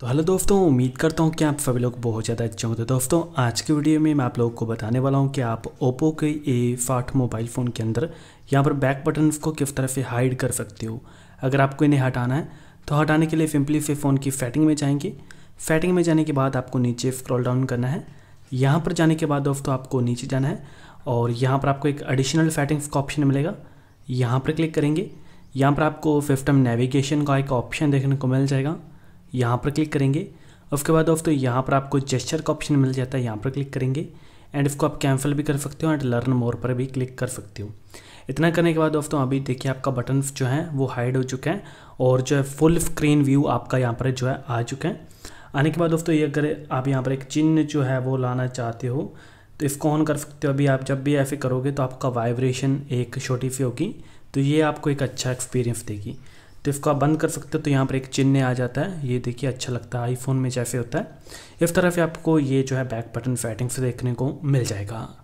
तो हेलो दोस्तों उम्मीद करता हूँ कि आप सभी लोग बहुत ज़्यादा अच्छे होंगे हैं तो दोस्तों आज के वीडियो में मैं आप लोगों को बताने वाला हूँ कि आप ओप्पो के ए साठ मोबाइल फ़ोन के अंदर यहाँ पर बैक बटन को किस तरह से हाइड कर सकते हो अगर आपको इन्हें हटाना है तो हटाने के लिए सिंपली से फ़ोन की फैटिंग में जाएंगे फैटिंग में जाने के बाद आपको नीचे स्क्रॉल डाउन करना है यहाँ पर जाने के बाद दोस्तों आपको नीचे जाना है और यहाँ पर आपको एक एडिशनल फैटिंग्स का ऑप्शन मिलेगा यहाँ पर क्लिक करेंगे यहाँ पर आपको सिस्टम नेविगेशन का एक ऑप्शन देखने को मिल जाएगा यहाँ पर क्लिक करेंगे उसके बाद दोस्तों यहाँ पर आपको जेस्चर का ऑप्शन मिल जाता है यहाँ पर क्लिक करेंगे एंड इसको आप कैंसिल भी कर सकते हो एंड लर्न मोर पर भी क्लिक कर सकते हो इतना करने के बाद दोस्तों अभी देखिए आपका बटन जो है वो हाइड हो चुका है और जो है फुल स्क्रीन व्यू आपका यहाँ पर जो है आ चुका है आने के बाद दोस्तों ये अगर आप यहाँ पर एक चिन्ह जो है वो लाना चाहते हो तो इसको ऑन कर सकते हो अभी आप जब भी ऐसे करोगे तो आपका वाइब्रेशन एक छोटी सी होगी तो ये आपको एक अच्छा एक्सपीरियंस देगी तो इसको आप बंद कर सकते हो तो यहाँ पर एक चिन्ह आ जाता है ये देखिए अच्छा लगता है आईफोन में जैसे होता है इस तरह से आपको ये जो है बैक बटन सेटिंग्स देखने को मिल जाएगा